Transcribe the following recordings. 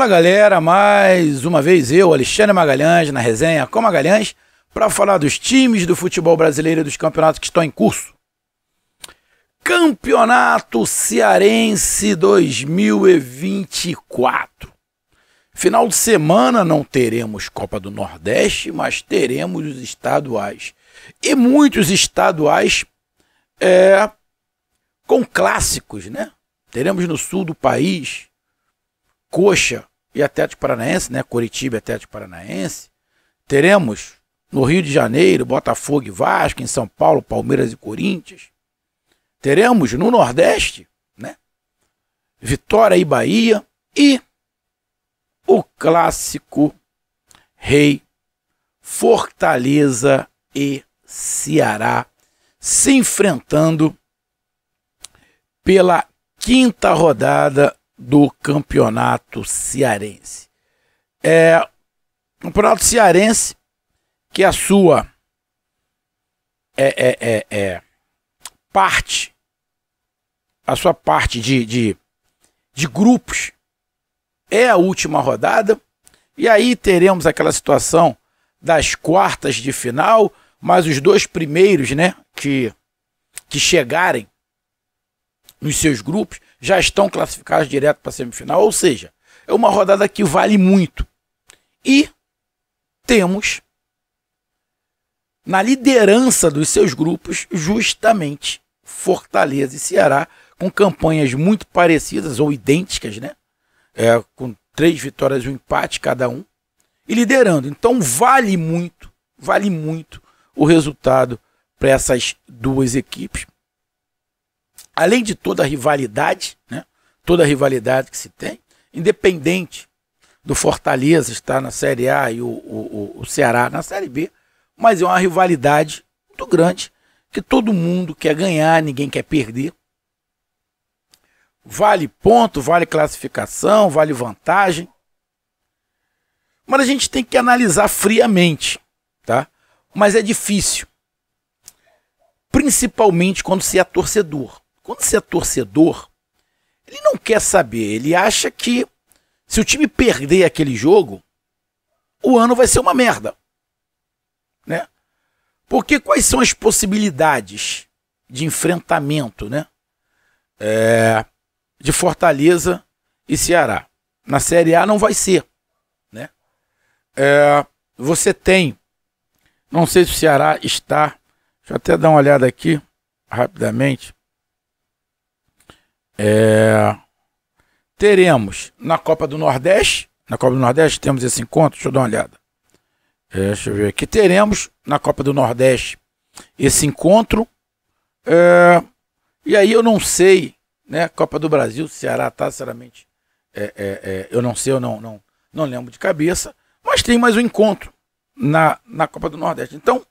Fala galera, mais uma vez eu, Alexandre Magalhães, na resenha com Magalhães, para falar dos times do futebol brasileiro e dos campeonatos que estão em curso. Campeonato Cearense 2024. Final de semana não teremos Copa do Nordeste, mas teremos os estaduais. E muitos estaduais é, com clássicos, né? Teremos no sul do país Coxa e Atlético Paranaense, né? Curitiba e Atlético Paranaense. Teremos no Rio de Janeiro, Botafogo e Vasco, em São Paulo, Palmeiras e Corinthians. Teremos no Nordeste, né? Vitória e Bahia e o clássico Rei Fortaleza e Ceará se enfrentando pela quinta rodada do campeonato cearense. É, o campeonato cearense que a sua é, é, é, é parte, a sua parte de, de, de grupos é a última rodada. E aí teremos aquela situação das quartas de final, mas os dois primeiros, né, que, que chegarem nos seus grupos já estão classificados direto para a semifinal, ou seja, é uma rodada que vale muito. E temos na liderança dos seus grupos justamente Fortaleza e Ceará, com campanhas muito parecidas ou idênticas, né? É, com três vitórias e um empate cada um, e liderando. Então vale muito, vale muito o resultado para essas duas equipes além de toda a rivalidade, né? toda a rivalidade que se tem, independente do Fortaleza estar na Série A e o, o, o Ceará na Série B, mas é uma rivalidade muito grande que todo mundo quer ganhar, ninguém quer perder. Vale ponto, vale classificação, vale vantagem. Mas a gente tem que analisar friamente, tá? Mas é difícil. Principalmente quando se é torcedor. Quando você é torcedor, ele não quer saber. Ele acha que se o time perder aquele jogo, o ano vai ser uma merda. Né? Porque quais são as possibilidades de enfrentamento né? É, de Fortaleza e Ceará? Na Série A não vai ser. Né? É, você tem. Não sei se o Ceará está. Deixa eu até dar uma olhada aqui rapidamente. É... Teremos na Copa do Nordeste. Na Copa do Nordeste temos esse encontro. Deixa eu dar uma olhada. É, deixa eu ver aqui. Teremos na Copa do Nordeste esse encontro. É... E aí eu não sei, né? Copa do Brasil, Ceará tá, sinceramente. É, é, é, eu não sei, eu não, não, não lembro de cabeça. Mas tem mais um encontro na, na Copa do Nordeste. Então,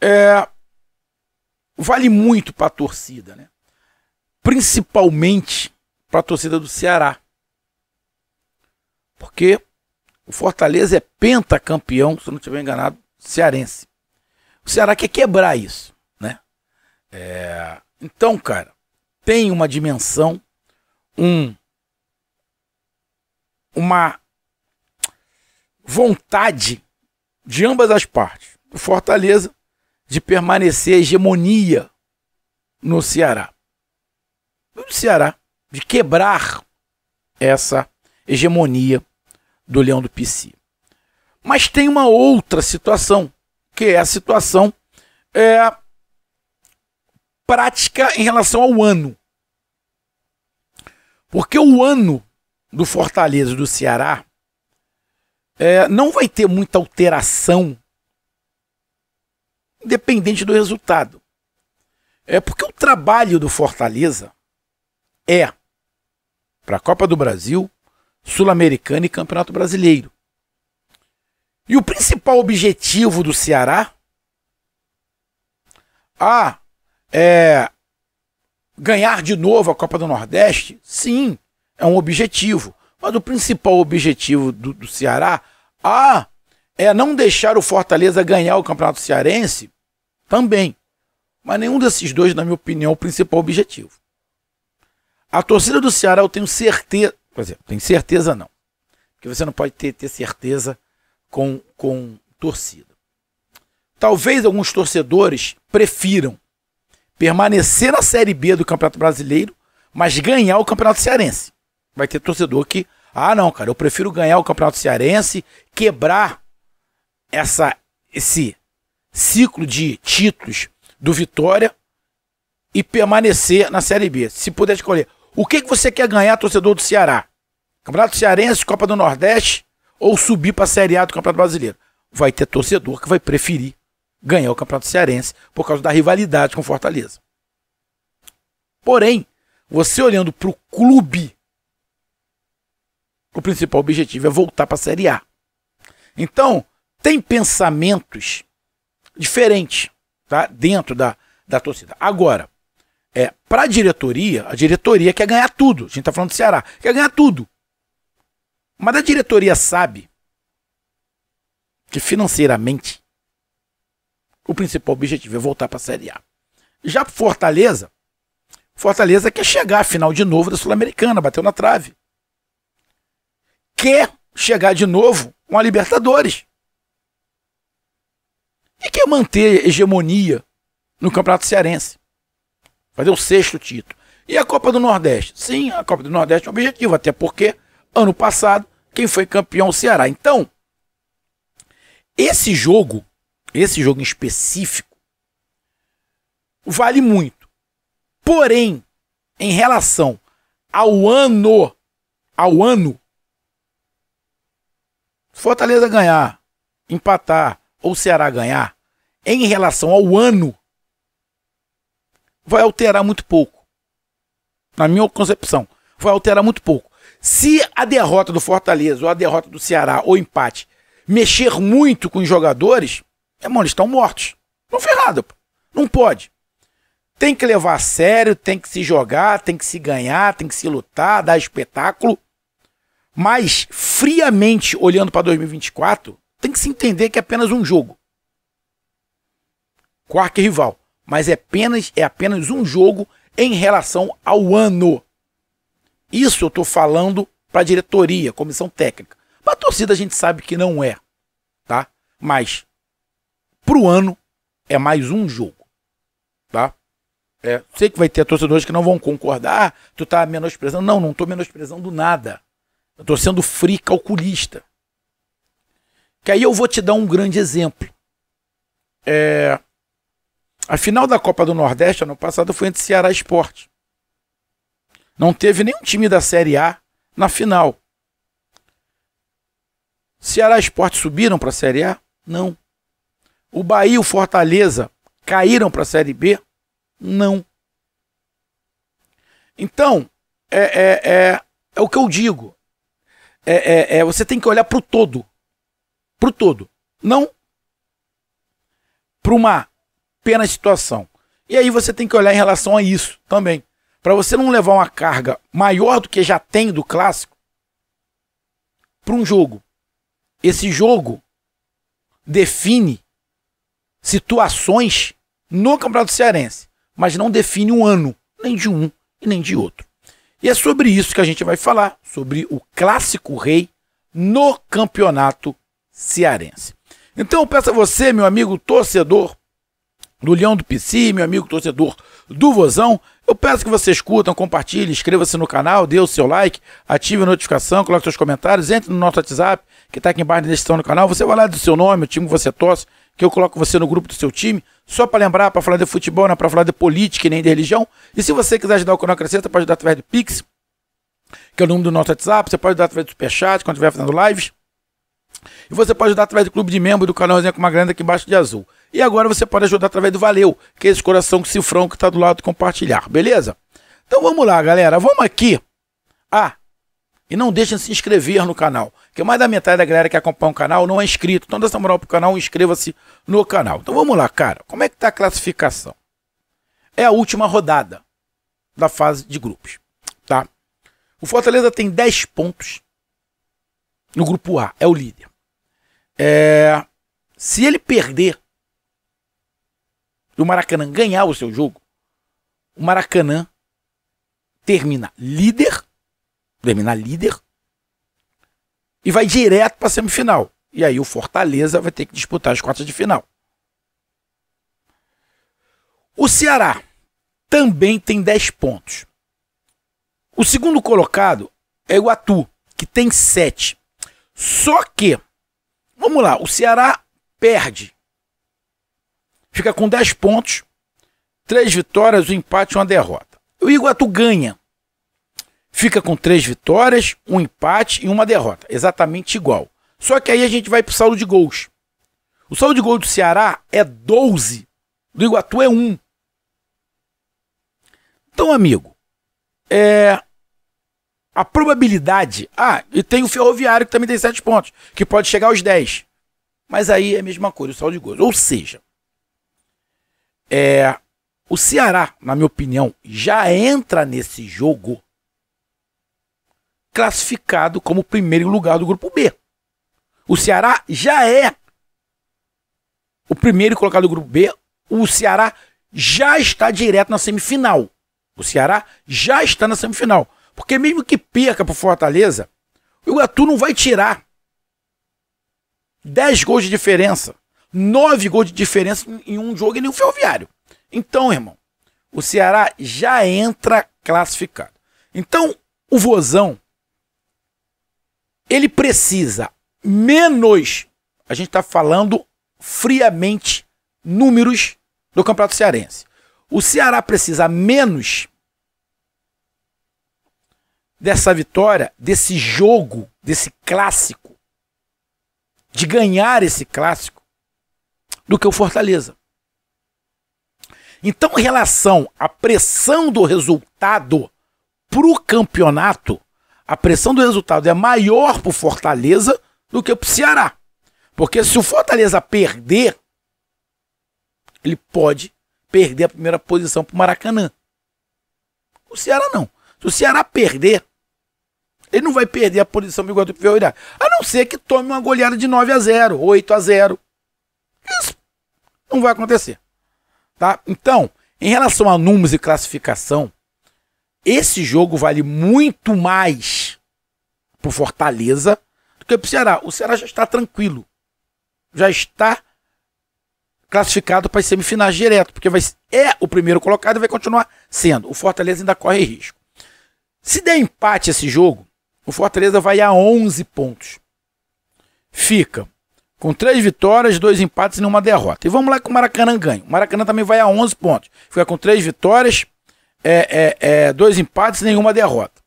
é, vale muito para a torcida, né? principalmente para a torcida do Ceará. Porque o Fortaleza é pentacampeão, se eu não estiver enganado, cearense. O Ceará quer quebrar isso, né? É... Então, cara, tem uma dimensão, um uma vontade de ambas as partes, do Fortaleza, de permanecer a hegemonia no Ceará do Ceará de quebrar essa hegemonia do Leão do PC. Mas tem uma outra situação, que é a situação é, prática em relação ao ano. Porque o ano do Fortaleza e do Ceará é, não vai ter muita alteração independente do resultado. É porque o trabalho do Fortaleza é para a Copa do Brasil, Sul-Americana e Campeonato Brasileiro. E o principal objetivo do Ceará? Ah, é ganhar de novo a Copa do Nordeste? Sim, é um objetivo. Mas o principal objetivo do, do Ceará? Ah, é não deixar o Fortaleza ganhar o Campeonato Cearense? Também. Mas nenhum desses dois, na minha opinião, é o principal objetivo. A torcida do Ceará, eu tenho certeza. Quer dizer, tenho certeza não. Porque você não pode ter, ter certeza com, com torcida. Talvez alguns torcedores prefiram permanecer na Série B do Campeonato Brasileiro, mas ganhar o Campeonato Cearense. Vai ter torcedor que, ah, não, cara, eu prefiro ganhar o Campeonato Cearense, quebrar essa esse ciclo de títulos do Vitória e permanecer na Série B. Se puder escolher o que, que você quer ganhar, torcedor do Ceará? Campeonato Cearense, Copa do Nordeste ou subir para a Série A do Campeonato Brasileiro? Vai ter torcedor que vai preferir ganhar o Campeonato Cearense por causa da rivalidade com Fortaleza. Porém, você olhando para o clube, o principal objetivo é voltar para a Série A. Então, tem pensamentos diferentes tá? dentro da, da torcida. Agora, é, para a diretoria, a diretoria quer ganhar tudo. A gente está falando do Ceará, quer ganhar tudo. Mas a diretoria sabe que financeiramente o principal objetivo é voltar para a Série A. Já Fortaleza, Fortaleza quer chegar à final de novo da Sul-Americana, bateu na trave. Quer chegar de novo com a Libertadores. E quer manter hegemonia no Campeonato Cearense fazer o sexto título. E a Copa do Nordeste? Sim, a Copa do Nordeste é um objetivo, até porque ano passado quem foi campeão o Ceará. Então, esse jogo, esse jogo em específico, vale muito. Porém, em relação ao ano, ao ano, Fortaleza ganhar, empatar ou Ceará ganhar, em relação ao ano, vai alterar muito pouco. Na minha concepção, vai alterar muito pouco. Se a derrota do Fortaleza ou a derrota do Ceará ou empate mexer muito com os jogadores, é, mano, eles estão mortos. Estão ferrados. Não pode. Tem que levar a sério, tem que se jogar, tem que se ganhar, tem que se lutar, dar espetáculo. Mas, friamente olhando para 2024, tem que se entender que é apenas um jogo. Quark rival mas é apenas, é apenas um jogo em relação ao ano. Isso eu estou falando para a diretoria, comissão técnica. Para a torcida a gente sabe que não é, tá? Mas para o ano é mais um jogo, tá? É, sei que vai ter torcedores que não vão concordar, ah, tu tá menosprezando. Não, não estou menosprezando nada. Eu tô sendo free calculista. Que aí eu vou te dar um grande exemplo. É, a final da Copa do Nordeste ano passado foi entre Ceará e Esporte. Não teve nenhum time da Série A na final. Ceará e Esporte subiram para a Série A? Não. O Bahia e o Fortaleza caíram para a Série B? Não. Então, é, é, é, é o que eu digo. É, é, é você tem que olhar para o todo. Para o todo. Não para uma pena situação. E aí você tem que olhar em relação a isso também. Para você não levar uma carga maior do que já tem do clássico para um jogo. Esse jogo define situações no Campeonato Cearense, mas não define um ano, nem de um e nem de outro. E é sobre isso que a gente vai falar, sobre o clássico rei no Campeonato Cearense. Então eu peço a você, meu amigo torcedor, do Leão do PC, meu amigo torcedor do Vozão. Eu peço que você curtam, compartilhe, inscreva-se no canal, dê o seu like, ative a notificação, coloque seus comentários, entre no nosso WhatsApp, que está aqui embaixo na descrição do canal. Você vai lá do seu nome, o time que você torce, que eu coloco você no grupo do seu time, só para lembrar, para falar de futebol, não é para falar de política e nem de religião. E se você quiser ajudar o canal a crescer, pode ajudar através do Pix, que é o número do nosso WhatsApp, você pode ajudar através do Superchat, quando estiver fazendo lives. E você pode ajudar através do clube de membro do canal Resenha com uma Grande aqui embaixo de azul. E agora você pode ajudar através do Valeu, que é esse coração cifrão que está do lado compartilhar, beleza? Então vamos lá, galera. Vamos aqui. Ah, e não deixem de se inscrever no canal, que mais da metade da galera que acompanha o canal não é inscrito. Então dá essa moral pro canal, inscreva-se no canal. Então vamos lá, cara. Como é que tá a classificação? É a última rodada da fase de grupos, tá? O Fortaleza tem 10 pontos no grupo A, é o líder. É, se ele perder e o Maracanã ganhar o seu jogo, o Maracanã termina líder, termina líder e vai direto para a semifinal. E aí o Fortaleza vai ter que disputar as quartas de final. O Ceará também tem 10 pontos. O segundo colocado é o Atu, que tem 7. Só que Vamos lá, o Ceará perde. Fica com 10 pontos, 3 vitórias, um empate e uma derrota. O Iguatu ganha. Fica com 3 vitórias, um empate e uma derrota. Exatamente igual. Só que aí a gente vai para o saldo de gols. O saldo de gols do Ceará é 12, do Iguatu é 1. Então, amigo, é, a probabilidade. Ah, e tem o ferroviário que também tem 7 pontos, que pode chegar aos 10. Mas aí é a mesma coisa, o saldo de gols. Ou seja, é, o Ceará, na minha opinião, já entra nesse jogo classificado como primeiro lugar do grupo B. O Ceará já é o primeiro colocado do grupo B. O Ceará já está direto na semifinal. O Ceará já está na semifinal. Porque mesmo que perca o Fortaleza, o Iguatu não vai tirar 10 gols de diferença, 9 gols de diferença em um jogo e nenhum ferroviário. Então, irmão, o Ceará já entra classificado. Então, o Vozão ele precisa menos, a gente está falando friamente números do Campeonato Cearense. O Ceará precisa menos dessa vitória, desse jogo, desse clássico, de ganhar esse clássico, do que o Fortaleza. Então, em relação à pressão do resultado para o campeonato, a pressão do resultado é maior para o Fortaleza do que para o Ceará. Porque se o Fortaleza perder, ele pode perder a primeira posição para o Maracanã. O Ceará não. Se o Ceará perder, ele não vai perder a posição pro Iguatu Ferroviário. A não ser que tome uma goleada de 9 a 0 8 a 0 Isso não vai acontecer. Tá? Então, em relação a números e classificação, esse jogo vale muito mais pro Fortaleza do que pro Ceará. O Ceará já está tranquilo. Já está classificado para as semifinais direto, porque vai, é o primeiro colocado e vai continuar sendo. O Fortaleza ainda corre risco. Se der empate esse jogo, o Fortaleza vai a 11 pontos. Fica com três vitórias, dois empates e uma derrota. E vamos lá que o Maracanã ganha. O Maracanã também vai a 11 pontos. Fica com três vitórias, é, é, é, dois empates e nenhuma derrota.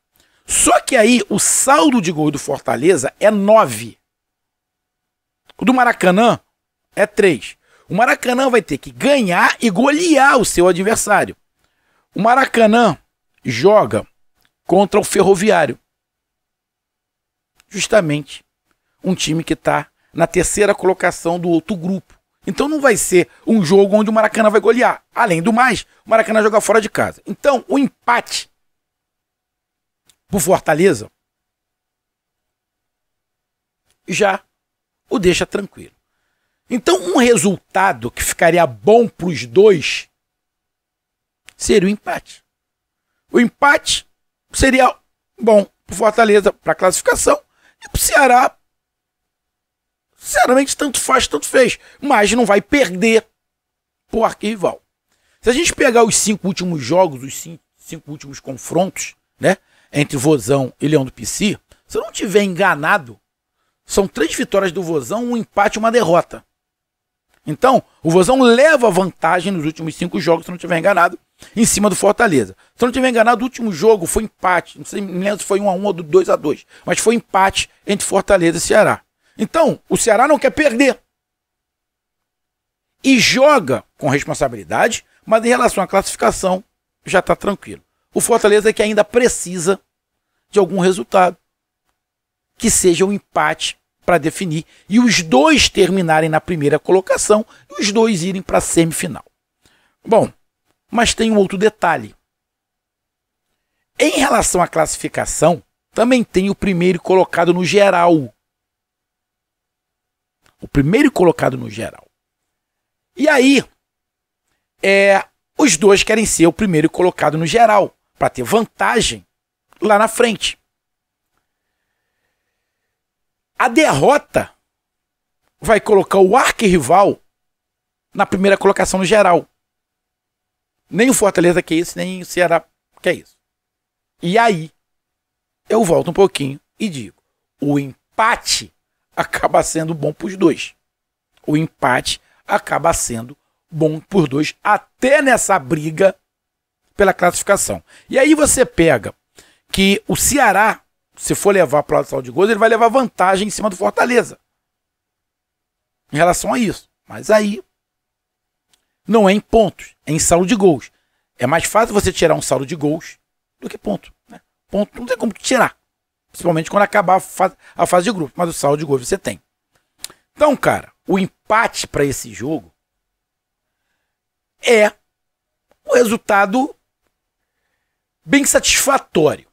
Só que aí o saldo de gol do Fortaleza é 9. O do Maracanã é 3. O Maracanã vai ter que ganhar e golear o seu adversário. O Maracanã joga contra o Ferroviário justamente um time que está na terceira colocação do outro grupo. Então não vai ser um jogo onde o Maracanã vai golear. Além do mais, o Maracanã joga fora de casa. Então, o empate pro Fortaleza já o deixa tranquilo. Então, um resultado que ficaria bom para os dois seria o empate. O empate seria bom para Fortaleza para classificação e pro Ceará, sinceramente, tanto faz, tanto fez. Mas não vai perder pro arquirrival. Se a gente pegar os cinco últimos jogos, os cinco, cinco últimos confrontos, né? Entre Vozão e Leão do Pici, se eu não tiver enganado, são três vitórias do Vozão, um empate e uma derrota. Então, o Vozão leva vantagem nos últimos cinco jogos, se eu não tiver enganado em cima do Fortaleza. Se eu não tiver enganado, o último jogo foi empate. Não sei, não lembro se foi 1 a 1 ou 2 a 2, mas foi empate entre Fortaleza e Ceará. Então, o Ceará não quer perder. E joga com responsabilidade, mas em relação à classificação, já está tranquilo. O Fortaleza é que ainda precisa de algum resultado que seja um empate para definir e os dois terminarem na primeira colocação e os dois irem para a semifinal. Bom, mas tem um outro detalhe. Em relação à classificação, também tem o primeiro colocado no geral. O primeiro colocado no geral. E aí, é, os dois querem ser o primeiro colocado no geral, para ter vantagem lá na frente. A derrota vai colocar o arquirrival na primeira colocação no geral. Nem o Fortaleza quer isso, é nem o Ceará quer é isso. E aí, eu volto um pouquinho e digo: o empate acaba sendo bom para os dois. O empate acaba sendo bom por dois, até nessa briga pela classificação. E aí você pega que o Ceará, se for levar para o lado de gols, ele vai levar vantagem em cima do Fortaleza. Em relação a isso. Mas aí não é em pontos, é em saldo de gols. É mais fácil você tirar um saldo de gols do que ponto. Né? Ponto não tem como tirar. Principalmente quando acabar a fase, a fase de grupo. Mas o saldo de gols você tem. Então, cara, o empate para esse jogo é um resultado bem satisfatório.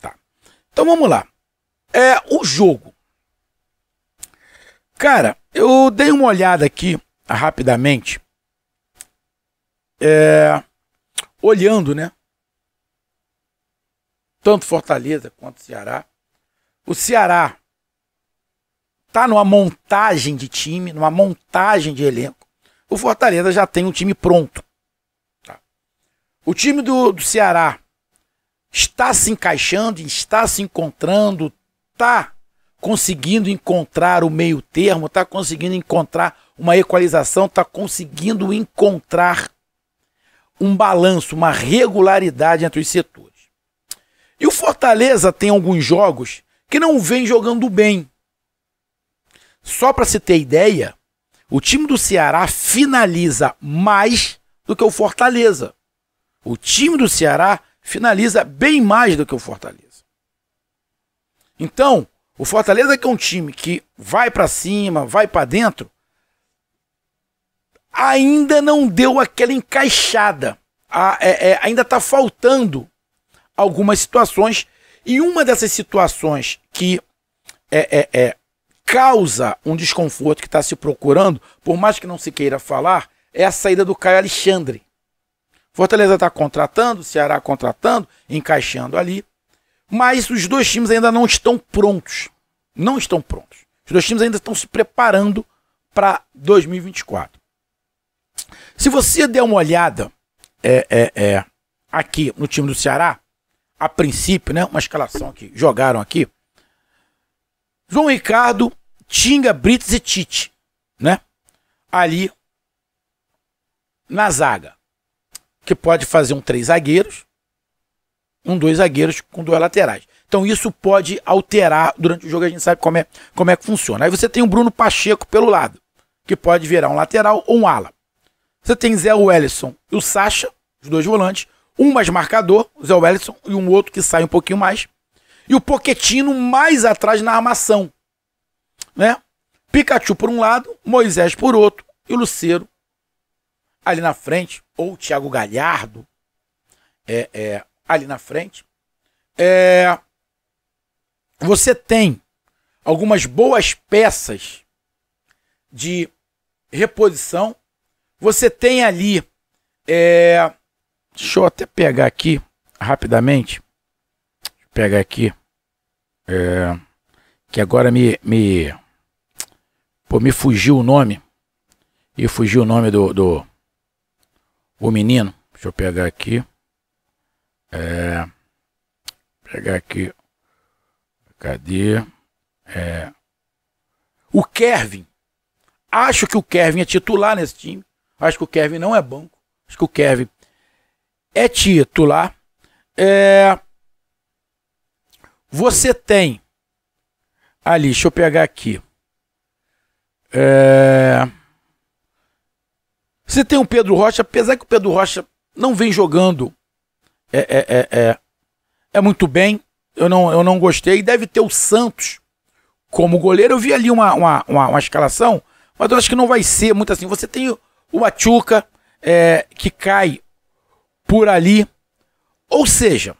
Tá. Então vamos lá. É o jogo. Cara, eu dei uma olhada aqui rapidamente é, olhando, né? Tanto Fortaleza quanto Ceará. O Ceará tá numa montagem de time, numa montagem de elenco. O Fortaleza já tem um time pronto. Tá? O time do, do Ceará está se encaixando, está se encontrando, está conseguindo encontrar o meio termo, está conseguindo encontrar uma equalização, está conseguindo encontrar um balanço, uma regularidade entre os setores. E o Fortaleza tem alguns jogos que não vem jogando bem. Só para se ter ideia, o time do Ceará finaliza mais do que o Fortaleza. O time do Ceará finaliza bem mais do que o Fortaleza. Então, o Fortaleza que é um time que vai para cima, vai para dentro, ainda não deu aquela encaixada. A, ah, é, é, ainda está faltando algumas situações. E uma dessas situações que é, é, é causa um desconforto que está se procurando, por mais que não se queira falar, é a saída do Caio Alexandre. Fortaleza está contratando, Ceará contratando, encaixando ali. Mas os dois times ainda não estão prontos. Não estão prontos. Os dois times ainda estão se preparando para 2024. Se você der uma olhada é, é, é, aqui no time do Ceará, a princípio, né? Uma escalação que jogaram aqui. João Ricardo, Tinga, Brits e Tite, né? Ali na zaga, que pode fazer um três zagueiros, um dois zagueiros com duas laterais. Então isso pode alterar durante o jogo, a gente sabe como é, como é que funciona. Aí você tem o Bruno Pacheco pelo lado, que pode virar um lateral ou um ala. Você tem Zé Wellison e o Sacha, os dois volantes. Um mais marcador, o Zé Wellison, e um outro que sai um pouquinho mais. E o Poquetino mais atrás na armação. Né? Pikachu por um lado, Moisés por outro e o Luceiro ali na frente, ou o Thiago Galhardo é, é, ali na frente. É, você tem algumas boas peças de reposição você tem ali. É... Deixa eu até pegar aqui rapidamente. pegar aqui. É... Que agora me. me... Pô, me fugiu o nome. E fugiu o nome do, do. O menino. Deixa eu pegar aqui. É. Pegar aqui. Cadê? É. O Kevin. Acho que o Kevin é titular nesse time. Acho que o Kevin não é banco. Acho que o Kevin é titular. É... Você tem ali, deixa eu pegar aqui. É... Você tem o Pedro Rocha, apesar que o Pedro Rocha não vem jogando é, é, é, é, é muito bem. Eu não, eu não gostei. Deve ter o Santos como goleiro. Eu vi ali uma, uma, uma, uma escalação, mas eu acho que não vai ser muito assim. Você tem o Machuca é, que cai por ali. Ou seja,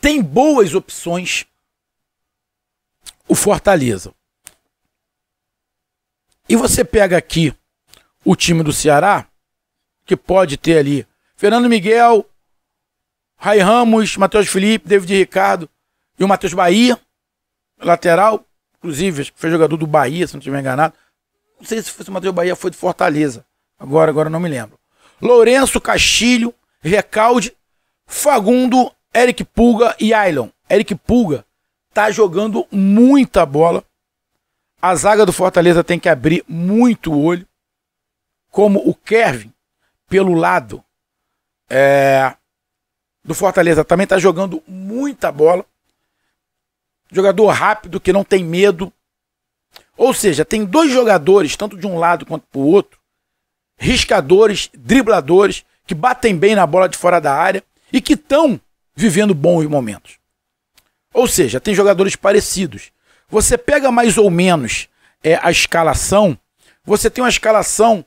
tem boas opções o Fortaleza. E você pega aqui o time do Ceará, que pode ter ali Fernando Miguel, Rai Ramos, Matheus Felipe, David Ricardo e o Matheus Bahia, lateral, inclusive, que foi jogador do Bahia, se não estiver enganado. Não sei se foi, o Matheus Bahia foi de Fortaleza. Agora, agora não me lembro. Lourenço, Castilho, Recalde, Fagundo, Eric Pulga e Ailon. Eric Pulga tá jogando muita bola. A zaga do Fortaleza tem que abrir muito o olho. Como o Kevin, pelo lado é, do Fortaleza, também tá jogando muita bola. Jogador rápido, que não tem medo, ou seja, tem dois jogadores, tanto de um lado quanto para o outro, riscadores, dribladores, que batem bem na bola de fora da área e que estão vivendo bons momentos. Ou seja, tem jogadores parecidos. Você pega mais ou menos é, a escalação, você tem uma escalação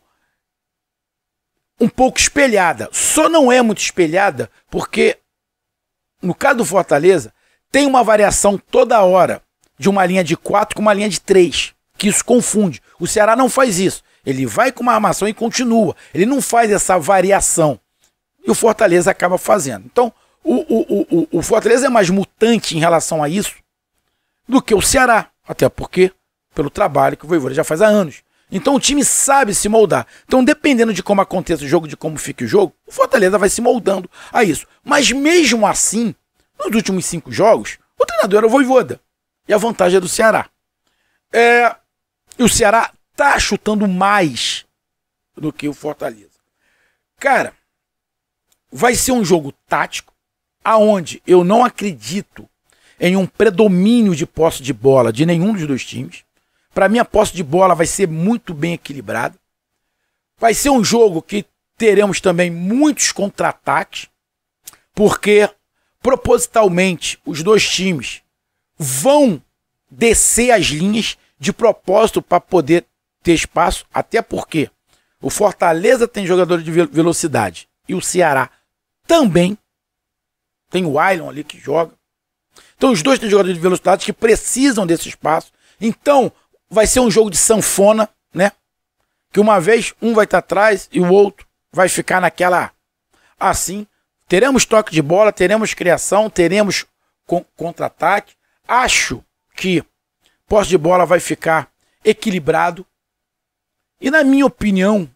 um pouco espelhada. Só não é muito espelhada porque, no caso do Fortaleza, tem uma variação toda hora de uma linha de 4 com uma linha de 3 que isso confunde. O Ceará não faz isso. Ele vai com uma armação e continua. Ele não faz essa variação. E o Fortaleza acaba fazendo. Então, o, o, o, o Fortaleza é mais mutante em relação a isso do que o Ceará. Até porque, pelo trabalho que o Voivoda já faz há anos. Então o time sabe se moldar. Então, dependendo de como aconteça o jogo, de como fique o jogo, o Fortaleza vai se moldando a isso. Mas mesmo assim, nos últimos cinco jogos, o treinador era o Voivoda. E a vantagem é do Ceará. É, e o Ceará tá chutando mais do que o Fortaleza. Cara, vai ser um jogo tático aonde eu não acredito em um predomínio de posse de bola de nenhum dos dois times. Para mim a posse de bola vai ser muito bem equilibrada. Vai ser um jogo que teremos também muitos contra-ataques, porque propositalmente os dois times vão descer as linhas de propósito para poder ter espaço, até porque o Fortaleza tem jogador de velocidade e o Ceará também tem o Ailon ali que joga. Então os dois têm jogadores de velocidade que precisam desse espaço. Então vai ser um jogo de sanfona, né? Que uma vez um vai estar tá atrás e o outro vai ficar naquela assim. Teremos toque de bola, teremos criação, teremos contra-ataque. Acho que posse de bola vai ficar equilibrado. E na minha opinião,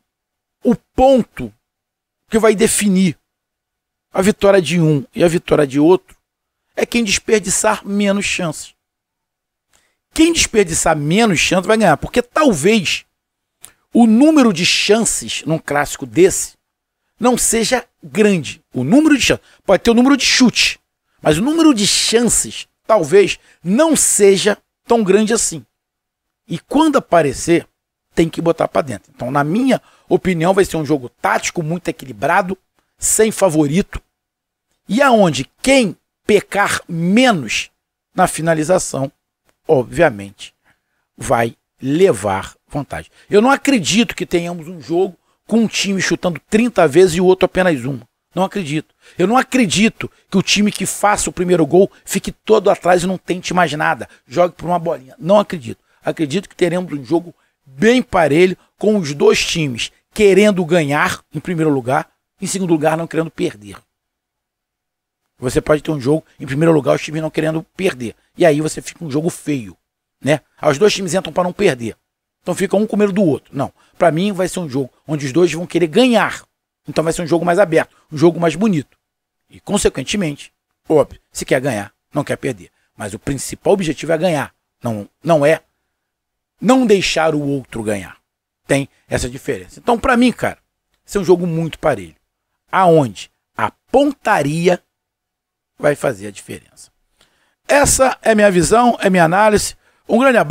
o ponto que vai definir a vitória de um e a vitória de outro é quem desperdiçar menos chances. Quem desperdiçar menos chances vai ganhar, porque talvez o número de chances num clássico desse não seja grande. O número de chances. Pode ter o número de chute, mas o número de chances talvez não seja tão grande assim. E quando aparecer, tem que botar para dentro. Então, na minha opinião, vai ser um jogo tático muito equilibrado, sem favorito, e aonde quem pecar menos na finalização, obviamente, vai levar vantagem. Eu não acredito que tenhamos um jogo com um time chutando 30 vezes e o outro apenas uma. Não acredito. Eu não acredito que o time que faça o primeiro gol fique todo atrás e não tente mais nada. Jogue por uma bolinha. Não acredito. Acredito que teremos um jogo bem parelho com os dois times querendo ganhar em primeiro lugar, em segundo lugar não querendo perder. Você pode ter um jogo em primeiro lugar os times não querendo perder. E aí você fica um jogo feio, né? Ah, os dois times entram para não perder. Então fica um com medo do outro. Não, para mim vai ser um jogo onde os dois vão querer ganhar então vai ser um jogo mais aberto, um jogo mais bonito. E, consequentemente, óbvio, se quer ganhar, não quer perder. Mas o principal objetivo é ganhar. Não, não é não deixar o outro ganhar. Tem essa diferença. Então, para mim, cara, esse é um jogo muito parelho. Aonde a pontaria vai fazer a diferença. Essa é minha visão, é minha análise. Um grande abraço.